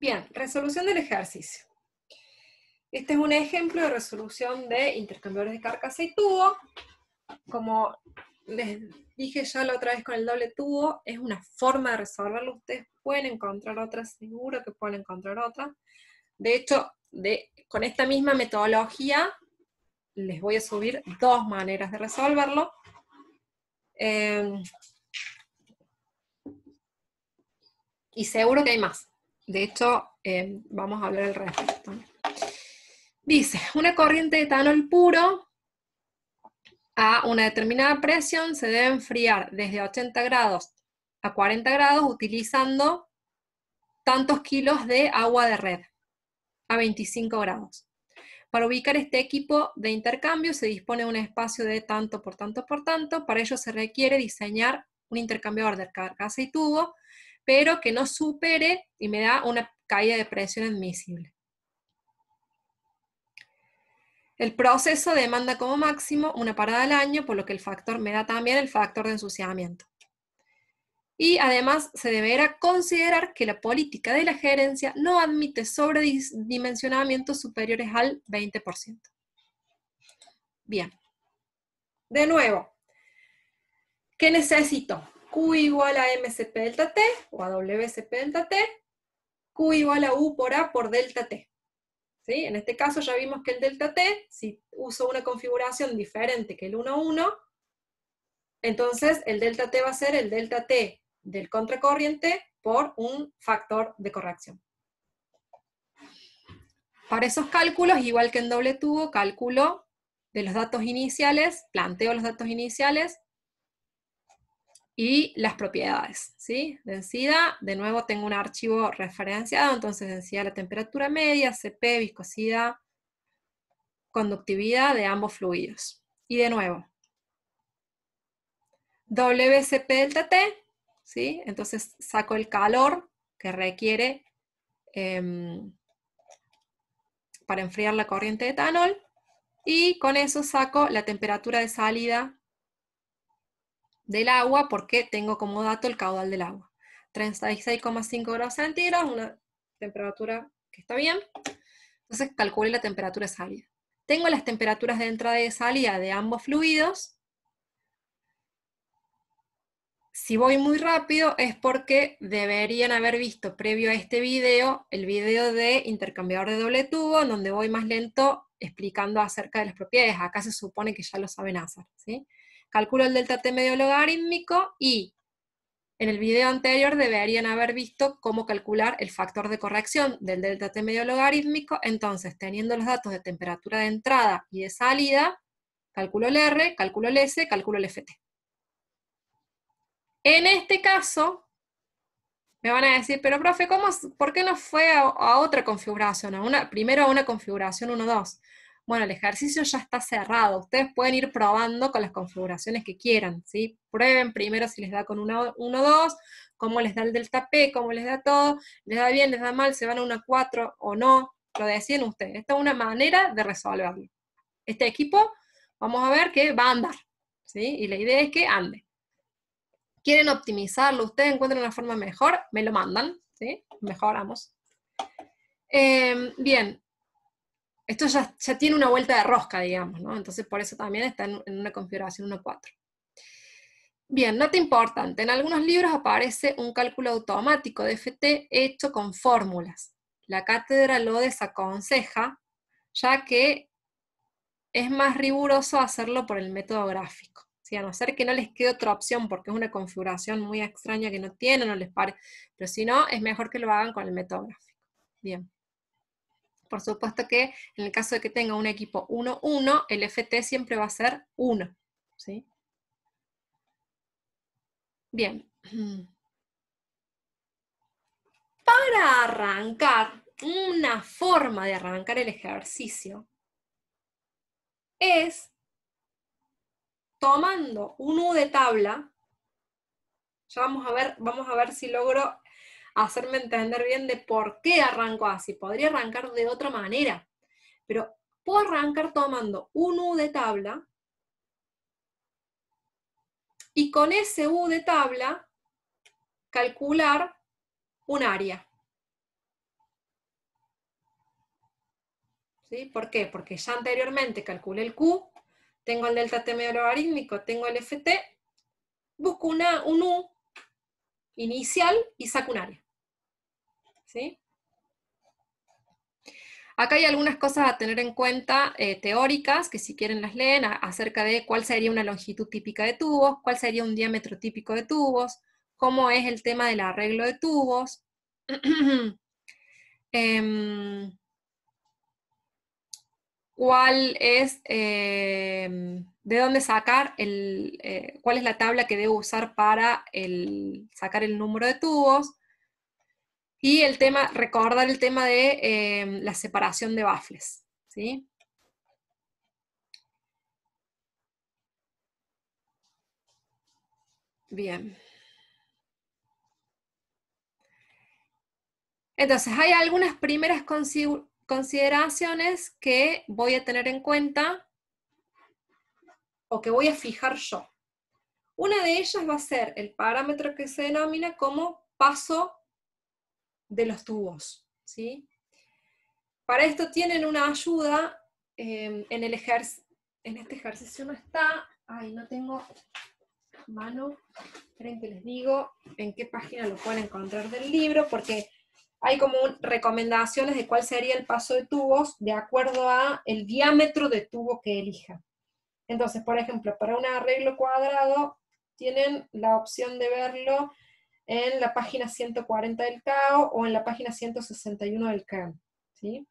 Bien, resolución del ejercicio. Este es un ejemplo de resolución de intercambiadores de carcasa y tubo. Como les dije ya la otra vez con el doble tubo, es una forma de resolverlo. Ustedes pueden encontrar otra, seguro que pueden encontrar otra. De hecho, con esta misma metodología les voy a subir dos maneras de resolverlo. Eh, y seguro que hay más. De hecho, eh, vamos a hablar el resto. Dice, una corriente de etanol puro a una determinada presión se debe enfriar desde 80 grados a 40 grados utilizando tantos kilos de agua de red a 25 grados. Para ubicar este equipo de intercambio se dispone un espacio de tanto por tanto por tanto. Para ello se requiere diseñar un intercambiador de carcasa y tubo pero que no supere y me da una caída de presión admisible. El proceso demanda como máximo una parada al año, por lo que el factor me da también el factor de ensuciamiento. Y además se deberá considerar que la política de la gerencia no admite sobredimensionamientos superiores al 20%. Bien. De nuevo, ¿qué necesito? Q igual a MCP delta T o a WCP delta T, Q igual a U por A por delta T. ¿Sí? En este caso ya vimos que el delta T, si uso una configuración diferente que el 1,1, entonces el delta T va a ser el delta T del contracorriente por un factor de corrección. Para esos cálculos, igual que en doble tubo, cálculo de los datos iniciales, planteo los datos iniciales, y las propiedades, ¿sí? Densidad, de nuevo tengo un archivo referenciado, entonces densidad la temperatura media, CP, viscosidad, conductividad de ambos fluidos. Y de nuevo, WCP delta T, ¿sí? Entonces saco el calor que requiere em, para enfriar la corriente de etanol y con eso saco la temperatura de salida del agua porque tengo como dato el caudal del agua. 36,5 grados centígrados, una temperatura que está bien. Entonces calculé la temperatura de salida. Tengo las temperaturas de entrada y de salida de ambos fluidos. Si voy muy rápido es porque deberían haber visto previo a este video el video de intercambiador de doble tubo, donde voy más lento explicando acerca de las propiedades. Acá se supone que ya lo saben hacer. ¿sí? Calculo el delta t medio logarítmico y en el video anterior deberían haber visto cómo calcular el factor de corrección del delta t medio logarítmico, entonces teniendo los datos de temperatura de entrada y de salida, calculo el R, calculo el S, calculo el FT. En este caso, me van a decir, pero profe, ¿por qué no fue a, otra configuración? una, primero a una configuración 1-2 bueno, el ejercicio ya está cerrado, ustedes pueden ir probando con las configuraciones que quieran, ¿sí? Prueben primero si les da con 1 o 2, cómo les da el delta P, cómo les da todo, les da bien, les da mal, se van a una 4 o no, lo deciden ustedes. Esta es una manera de resolverlo. Este equipo, vamos a ver que va a andar, ¿sí? Y la idea es que ande. ¿Quieren optimizarlo? ¿Ustedes encuentran una forma mejor? Me lo mandan, ¿sí? Mejoramos. Em, bien, esto ya, tiene una vuelta de rosca, digamos, ¿no? Entonces por eso también está en, una configuración 1.4. Bien, nota importante, en algunos libros aparece un cálculo automático de FT hecho con fórmulas. La cátedra lo desaconseja, ya que es más riguroso hacerlo por el método gráfico. A no ser que no les quede otra opción porque es una configuración muy extraña que no tienen, no les pare, pero si no, es mejor que lo hagan con el método gráfico. Bien. Por supuesto que en el caso de que tenga un equipo 1-1, el FT siempre va a ser 1. ¿sí? Bien. Para arrancar, una forma de arrancar el ejercicio es tomando un U de tabla, ya vamos a ver, vamos a ver si logro hacerme entender bien de por qué arranco así. Podría arrancar de otra manera, pero puedo arrancar tomando un U de tabla y con ese U de tabla calcular un área. ¿Sí? ¿Por qué? Porque ya anteriormente calculé el Q, tengo el delta T medio logarítmico, tengo el FT, busco una, un U inicial y saco un área. Acá hay algunas cosas a tener en cuenta eh, teóricas, que si quieren las leen, acerca de cuál sería una longitud típica de tubos, cuál sería un diámetro típico de tubos, cómo es el tema del arreglo de tubos. Em, cuál es, em, de dónde sacar, eh, cuál es la tabla que debo usar para sacar el número de tubos, y el tema, recordar el tema de em, la separación de bafles, ¿sí? Bien. Entonces, hay algunas primeras consideraciones que voy a tener en cuenta o que voy a fijar yo. Una de ellas va a ser el parámetro que se denomina como paso de los tubos. ¿sí? Para esto tienen una ayuda em, en, el en este ejercicio, no está, ay, no tengo mano, esperen que les digo en qué página lo pueden encontrar del libro, porque hay como recomendaciones de cuál sería el paso de tubos de acuerdo a el diámetro de tubo que elija. Entonces, por ejemplo, para un arreglo cuadrado tienen la opción de verlo en la página 140 del CAO o en la página 161 del CAN. ¿sí?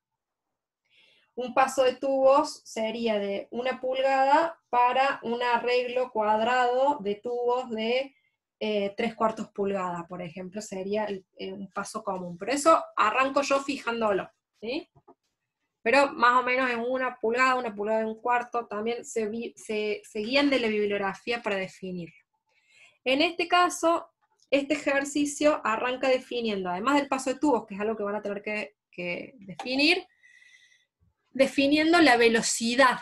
Un paso de tubos sería de una pulgada para un arreglo cuadrado de tubos de eh, tres cuartos pulgada, por ejemplo, sería eh, un paso común. Por eso arranco yo fijándolo. Pero más o menos en una pulgada, una pulgada y un cuarto, también se, se guían de la bibliografía para definirlo. En este caso, este ejercicio arranca definiendo, además del paso de tubos, que es algo que van a tener que, definir, definiendo la velocidad,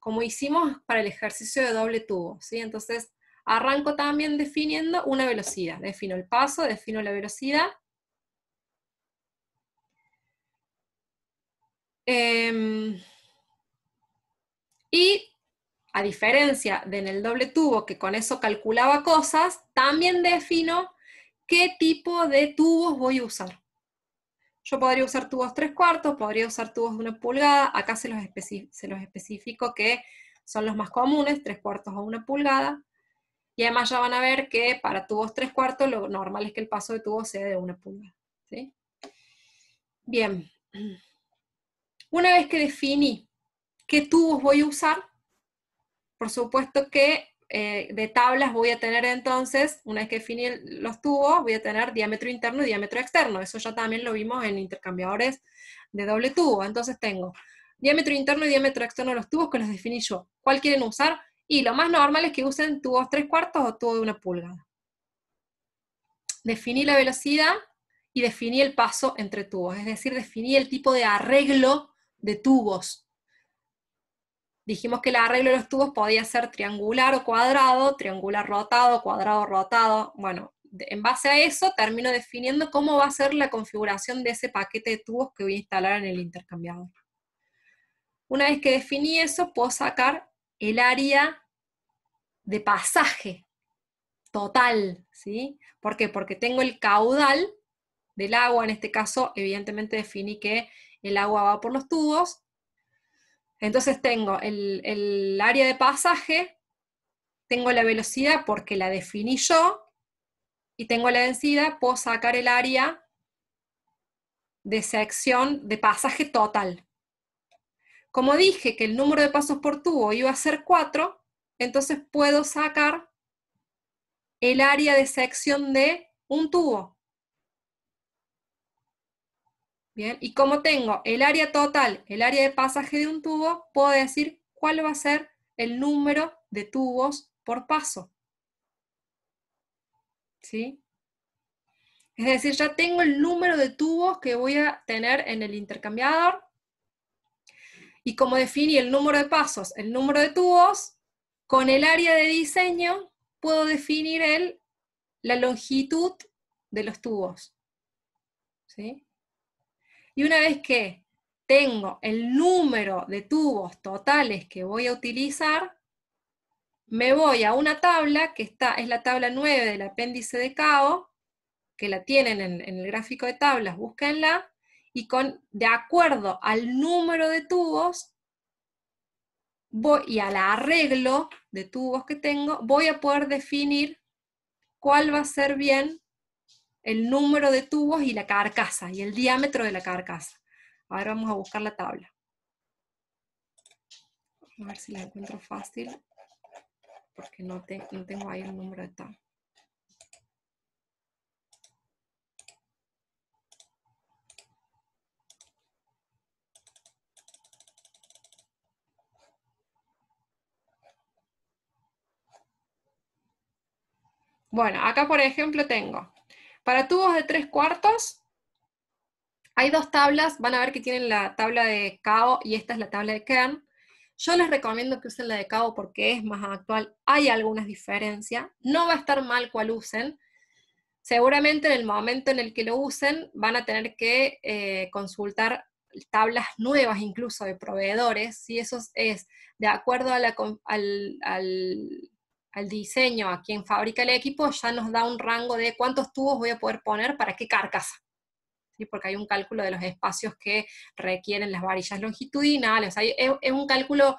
como hicimos para el ejercicio de doble tubo. ¿sí? Entonces, arranco también definiendo una velocidad. Defino el paso, defino la velocidad. Em, y a diferencia de en el doble tubo, que con eso calculaba cosas, también defino qué tipo de tubos voy a usar. Yo podría usar tubos tres cuartos, podría usar tubos de una pulgada, acá se los, se especifico que son los más comunes, tres cuartos o una pulgada, y además ya van a ver que para tubos tres cuartos lo normal es que el paso de tubo sea de una pulgada. ¿sí? Bien, una vez que definí qué tubos voy a usar, por supuesto que eh, de tablas voy a tener entonces, una vez que definí los tubos, voy a tener diámetro interno y diámetro externo. Eso ya también lo vimos en intercambiadores de doble tubo. Entonces tengo diámetro interno y diámetro externo de los tubos que los definí yo. ¿Cuál quieren usar? Y lo más normal es que usen tubos tres cuartos o tubo de una pulgada. Definí la velocidad y definí el paso entre tubos, es decir, definí el tipo de arreglo de tubos dijimos que el arreglo de los tubos podía ser triangular o cuadrado, triangular rotado, cuadrado rotado. Bueno, en base a eso termino definiendo cómo va a ser la configuración de ese paquete de tubos que voy a instalar en el intercambiador. Una vez que definí eso, puedo sacar el área de pasaje total, ¿sí? ¿Por qué? Porque tengo el caudal del agua, en este caso, evidentemente definí que el agua va por los tubos, entonces tengo el, área de pasaje, tengo la velocidad porque la definí yo, y tengo la densidad, puedo sacar el área de sección de pasaje total. Como dije que el número de pasos por tubo iba a ser 4, entonces puedo sacar el área de sección de un tubo. Bien, y como tengo el área total, el área de pasaje de un tubo, puedo decir cuál va a ser el número de tubos por paso. ¿Sí? Es decir, ya tengo el número de tubos que voy a tener en el intercambiador. Y como definí el número de pasos, el número de tubos, con el área de diseño puedo definir el, la longitud de los tubos. ¿Sí? Y una vez que tengo el número de tubos totales que voy a utilizar, me voy a una tabla que está, es la tabla 9 del apéndice de CAO, que la tienen en, el gráfico de tablas, búsquenla, y con, de acuerdo al número de tubos voy, y al arreglo de tubos que tengo, voy a poder definir cuál va a ser bien el número de tubos y la carcasa, y el diámetro de la carcasa. Ahora vamos a buscar la tabla. A ver si la encuentro fácil, porque no, tengo ahí el número de tabla. Bueno, acá por ejemplo tengo para tubos de tres cuartos, hay dos tablas, van a ver que tienen la tabla de CAO y esta es la tabla de Kern. Yo les recomiendo que usen la de CAO porque es más actual, hay algunas diferencias, no va a estar mal cual usen. Seguramente en el momento en el que lo usen van a tener que eh, consultar tablas nuevas incluso de proveedores, si eso es de acuerdo a la, al al diseño, a quien fabrica el equipo, ya nos da un rango de cuántos tubos voy a poder poner para qué carcasa. ¿Sí? Porque hay un cálculo de los espacios que requieren las varillas longitudinales. es, un cálculo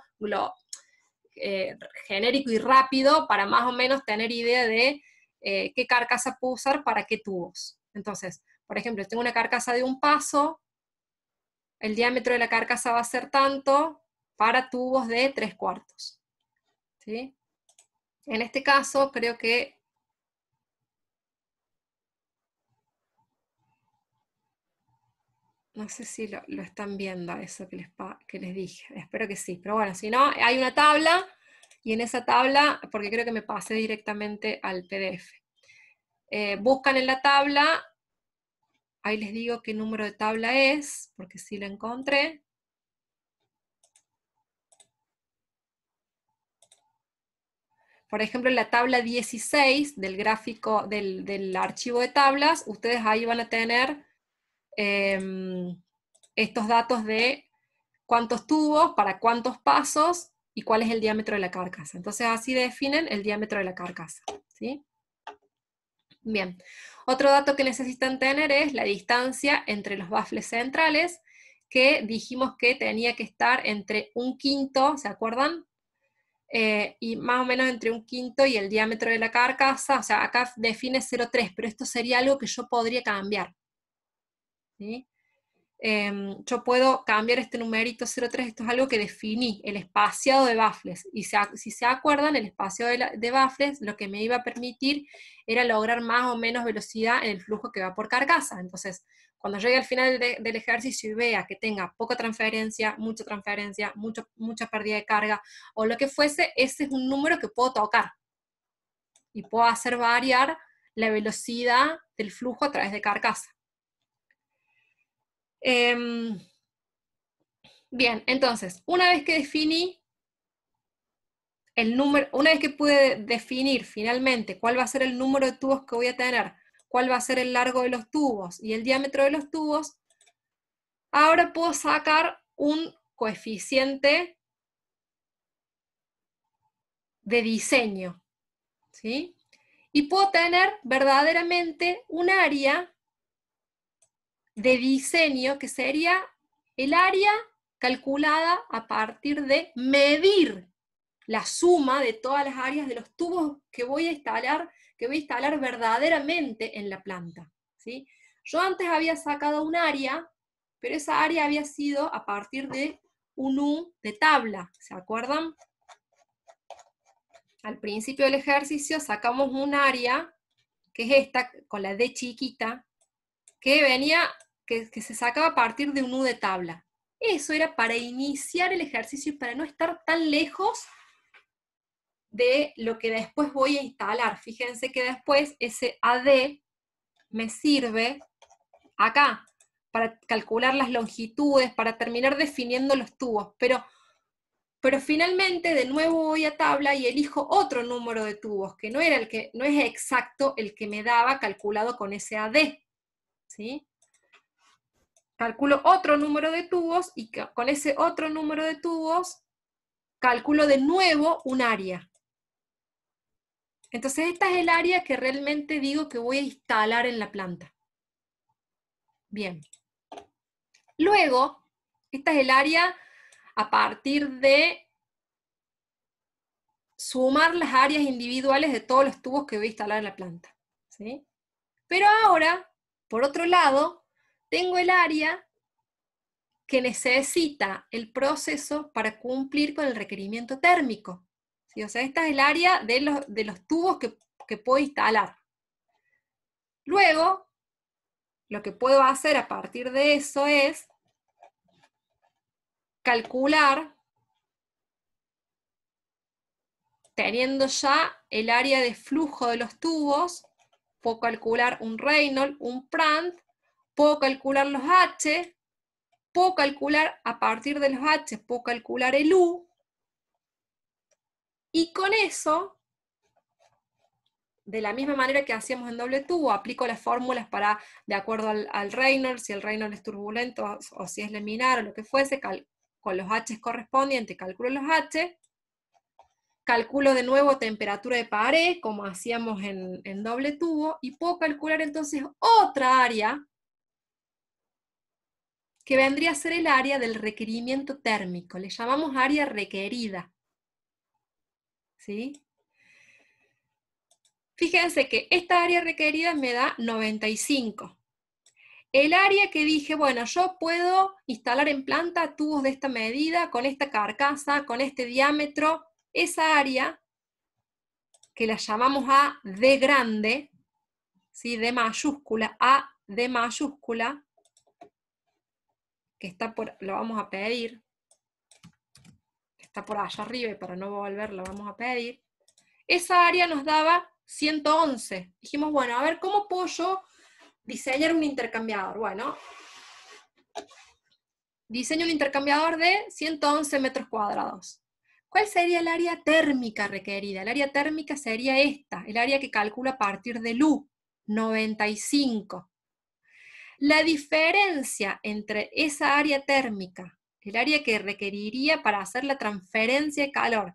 eh, genérico y rápido para más o menos tener idea de eh, qué carcasa puedo usar para qué tubos. Entonces, por ejemplo, tengo una carcasa de un paso, el diámetro de la carcasa va a ser tanto para tubos de tres cuartos. ¿Sí? En este caso, creo que No sé si lo, están viendo eso que les, que les dije, espero que sí, pero bueno, si no, hay una tabla y en esa tabla, porque creo que me pasé directamente al PDF. Eh, buscan en la tabla, ahí les digo qué número de tabla es, porque sí la encontré. por ejemplo, en la tabla 16 del gráfico del, archivo de tablas, ustedes ahí van a tener em, estos datos de cuántos tubos, para cuántos pasos y cuál es el diámetro de la carcasa. Entonces así definen el diámetro de la carcasa. Bien, otro dato que necesitan tener es la distancia entre los bafles centrales, que dijimos que tenía que estar entre un quinto, ¿se acuerdan? Eh, y más o menos entre un quinto y el diámetro de la carcasa, o sea, acá define 0,3, pero esto sería algo que yo podría cambiar. Em, yo puedo cambiar este numerito 0,3, esto es algo que definí, el espaciado de baffles. Y si se acuerdan, el espacio de, de baffles lo que me iba a permitir era lograr más o menos velocidad en el flujo que va por carcasa. Entonces, cuando llegue al final del ejercicio y vea que tenga poca transferencia, mucha transferencia, mucha pérdida de carga o lo que fuese, ese es un número que puedo tocar y puedo hacer variar la velocidad del flujo a través de carcasa. Em, bien, entonces, una vez que definí el número, una vez que pude definir finalmente cuál va a ser el número de tubos que voy a tener, cuál va a ser el largo de los tubos y el diámetro de los tubos, ahora puedo sacar un coeficiente de diseño. ¿sí? Y puedo tener verdaderamente un área de diseño que sería el área calculada a partir de medir la suma de todas las áreas de los tubos que voy a instalar que voy a instalar verdaderamente en la planta. ¿sí? Yo antes había sacado un área, pero esa área había sido a partir de un U de tabla, ¿se acuerdan? Al principio del ejercicio sacamos un área, que es esta, con la D chiquita, que venía, que, que se sacaba a partir de un U de tabla. Eso era para iniciar el ejercicio y para no estar tan lejos de lo que después voy a instalar. Fíjense que después ese AD me sirve acá para calcular las longitudes, para terminar definiendo los tubos, pero, pero finalmente de nuevo voy a tabla y elijo otro número de tubos, que no, era el que no es exacto el que me daba calculado con ese AD. ¿sí? Calculo otro número de tubos y con ese otro número de tubos calculo de nuevo un área. Entonces, esta es el área que realmente digo que voy a instalar en la planta. Bien. Luego, esta es el área a partir de sumar las áreas individuales de todos los tubos que voy a instalar en la planta. ¿sí? Pero ahora, por otro lado, tengo el área que necesita el proceso para cumplir con el requerimiento térmico. O sea, esta es el área de los, tubos que, puedo instalar. Luego, lo que puedo hacer a partir de eso es calcular, teniendo ya el área de flujo de los tubos, puedo calcular un Reynolds, un Prandt, puedo calcular los H, puedo calcular a partir de los H, puedo calcular el U, y con eso, de la misma manera que hacíamos en doble tubo, aplico las fórmulas para, de acuerdo al, Reynolds, si el Reynolds es turbulento o si es laminar o lo que fuese, con los H correspondientes, calculo los H, calculo de nuevo temperatura de pared, como hacíamos en, en doble tubo, y puedo calcular entonces otra área, que vendría a ser el área del requerimiento térmico, le llamamos área requerida. Fíjense que esta área requerida me da 95. El área que dije, bueno, yo puedo instalar en planta tubos de esta medida, con esta carcasa, con este diámetro, esa área, que la llamamos A de grande, ¿sí? de mayúscula, A de mayúscula, que está por, lo vamos a pedir, está por allá arriba y para no volverla vamos a pedir, esa área nos daba 111. Dijimos, bueno, a ver, ¿cómo puedo yo diseñar un intercambiador? Bueno, diseño un intercambiador de 111 metros cuadrados. ¿Cuál sería el área térmica requerida? El área térmica sería esta, el área que calcula a partir de U, 95. La diferencia entre esa área térmica el área que requeriría para hacer la transferencia de calor.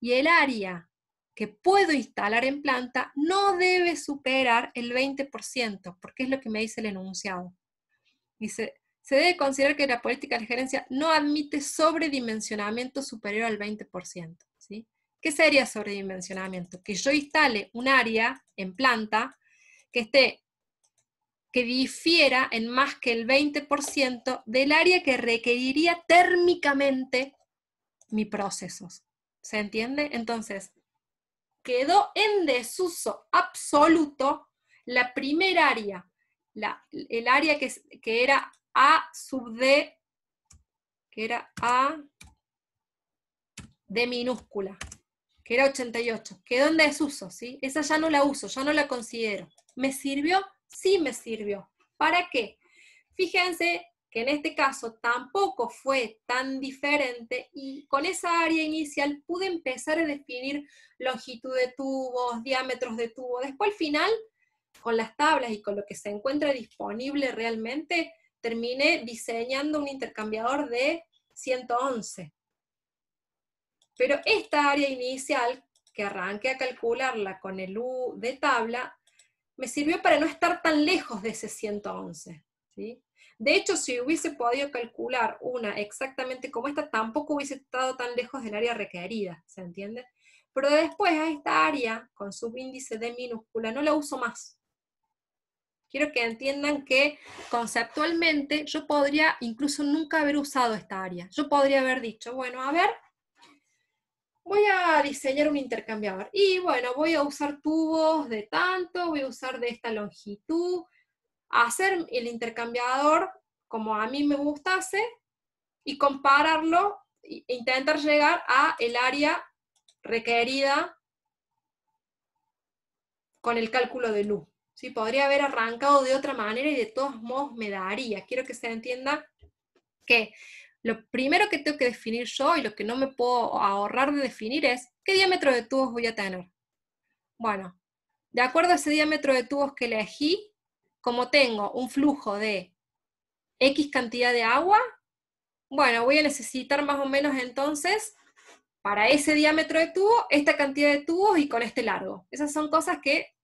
Y el área que puedo instalar en planta no debe superar el 20%, porque es lo que me dice el enunciado. Dice, se debe considerar que la política de gerencia no admite sobredimensionamiento superior al 20%. ¿sí? ¿Qué sería sobredimensionamiento? Que yo instale un área en planta que esté que difiera en más que el 20% del área que requeriría térmicamente mi proceso. ¿Se entiende? Entonces, quedó en desuso absoluto la primer área, el área que, que era A sub D, que era A de minúscula, que era 88. Quedó en desuso, ¿sí? Esa ya no la uso, ya no la considero. Me sirvió sí me sirvió. ¿Para qué? Fíjense que en este caso tampoco fue tan diferente y con esa área inicial pude empezar a definir longitud de tubos, diámetros de tubo. Después al final, con las tablas y con lo que se encuentra disponible realmente, terminé diseñando un intercambiador de 111. Pero esta área inicial, que arranqué a calcularla con el U de tabla, me sirvió para no estar tan lejos de ese 111. ¿sí? De hecho, si hubiese podido calcular una exactamente como esta, tampoco hubiese estado tan lejos del área requerida, ¿se entiende? Pero después a esta área, con subíndice de minúscula, no la uso más. Quiero que entiendan que conceptualmente yo podría incluso nunca haber usado esta área. Yo podría haber dicho, bueno, a ver, voy a diseñar un intercambiador. Y bueno, voy a usar tubos de tanto, voy a usar de esta longitud, hacer el intercambiador como a mí me gustase y compararlo e intentar llegar a el área requerida con el cálculo de luz. ¿sí? Podría haber arrancado de otra manera y de todos modos me daría. Quiero que se entienda que lo primero que tengo que definir yo y lo que no me puedo ahorrar de definir es qué diámetro de tubos voy a tener. Bueno, de acuerdo a ese diámetro de tubos que elegí, como tengo un flujo de X cantidad de agua, bueno, voy a necesitar más o menos entonces para ese diámetro de tubo, esta cantidad de tubos y con este largo. Esas son cosas que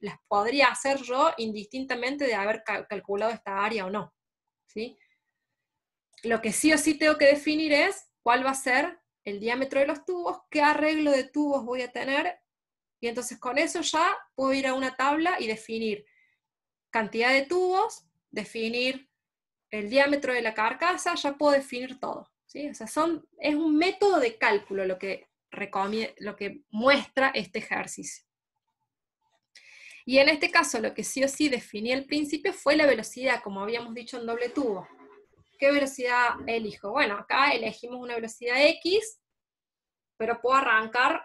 las podría hacer yo indistintamente de haber calculado esta área o no. ¿sí? lo que sí o sí tengo que definir es cuál va a ser el diámetro de los tubos, qué arreglo de tubos voy a tener, y entonces con eso ya puedo ir a una tabla y definir cantidad de tubos, definir el diámetro de la carcasa, ya puedo definir todo. es un método de cálculo lo que, lo que muestra este ejercicio. Y en este caso lo que sí o sí definí al principio fue la velocidad, como habíamos dicho en doble tubo. ¿qué velocidad elijo? Bueno, acá elegimos una velocidad X, pero puedo arrancar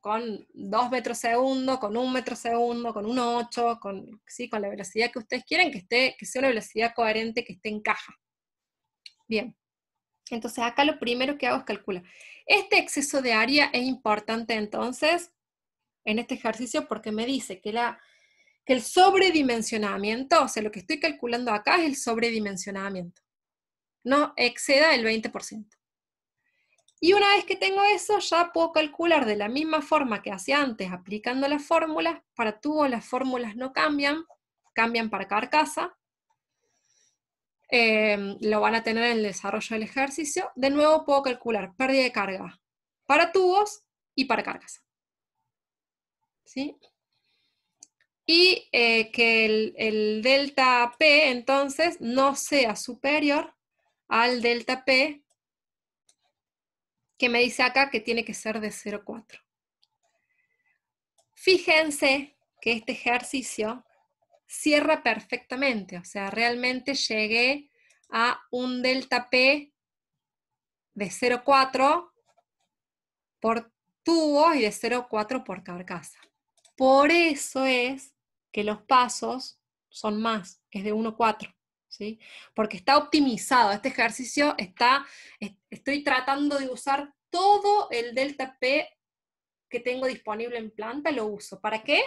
con 2 metros segundo, con 1 metro segundo, con 1.8, con, ¿sí? con la velocidad que ustedes quieren, que, esté, que sea una velocidad coherente, que esté en caja. Bien, entonces acá lo primero que hago es calcular. Este exceso de área es importante entonces en este ejercicio porque me dice que, la, que el sobredimensionamiento, o sea, lo que estoy calculando acá es el sobredimensionamiento no exceda el 20%. Y una vez que tengo eso, ya puedo calcular de la misma forma que hacía antes, aplicando las fórmulas. Para tubos las fórmulas no cambian, cambian para carcasa. Em, lo van a tener en el desarrollo del ejercicio. De nuevo puedo calcular pérdida de carga para tubos y para carcasa. ¿Sí? Y eh, que el delta P entonces no sea superior al delta P, que me dice acá que tiene que ser de 0,4. Fíjense que este ejercicio cierra perfectamente, o sea, realmente llegué a un delta P de 0,4 por tubo y de 0,4 por carcasa. Por eso es que los pasos son más, es de 1,4. Porque está optimizado, este ejercicio está, estoy tratando de usar todo el delta P que tengo disponible en planta, lo uso. ¿Para qué?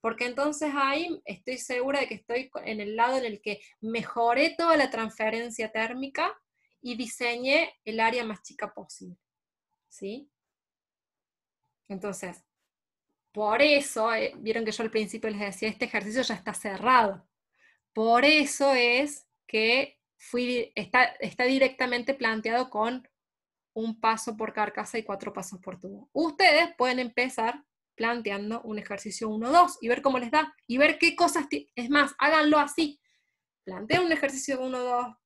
Porque entonces ahí estoy segura de que estoy en el lado en el que mejoré toda la transferencia térmica y diseñé el área más chica posible. ¿Sí? Entonces, por eso, eh, vieron que yo al principio les decía, este ejercicio ya está cerrado. Por eso es que fui, está, está directamente planteado con un paso por carcasa y cuatro pasos por tubo. Ustedes pueden empezar planteando un ejercicio 1-2 y ver cómo les da y ver qué cosas, es más, háganlo así. Planteen un ejercicio 1-2,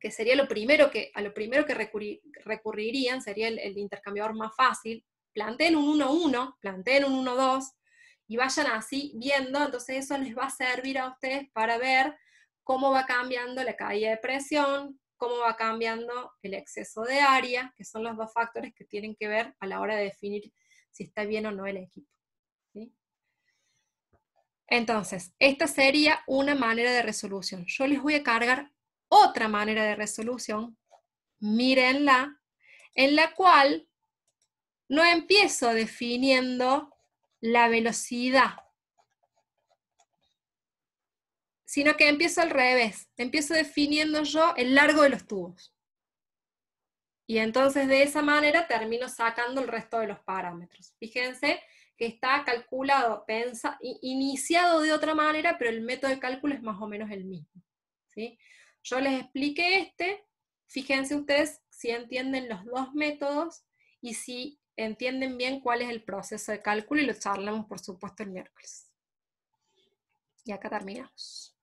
que sería lo primero que, a lo primero que recurrirían, sería el, el, intercambiador más fácil. Planteen un 1-1, planteen un 1-2 y vayan así viendo, entonces eso les va a servir a ustedes para ver cómo va cambiando la caída de presión, cómo va cambiando el exceso de área, que son los dos factores que tienen que ver a la hora de definir si está bien o no el equipo. Entonces, esta sería una manera de resolución. Yo les voy a cargar otra manera de resolución, mírenla, en la cual no empiezo definiendo la velocidad sino que empiezo al revés, empiezo definiendo yo el largo de los tubos. Y entonces de esa manera termino sacando el resto de los parámetros. Fíjense que está calculado, pensa, iniciado de otra manera, pero el método de cálculo es más o menos el mismo. ¿sí? Yo les expliqué este, fíjense ustedes si entienden los dos métodos y si entienden bien cuál es el proceso de cálculo y lo charlamos, por supuesto, el miércoles. Y acá terminamos.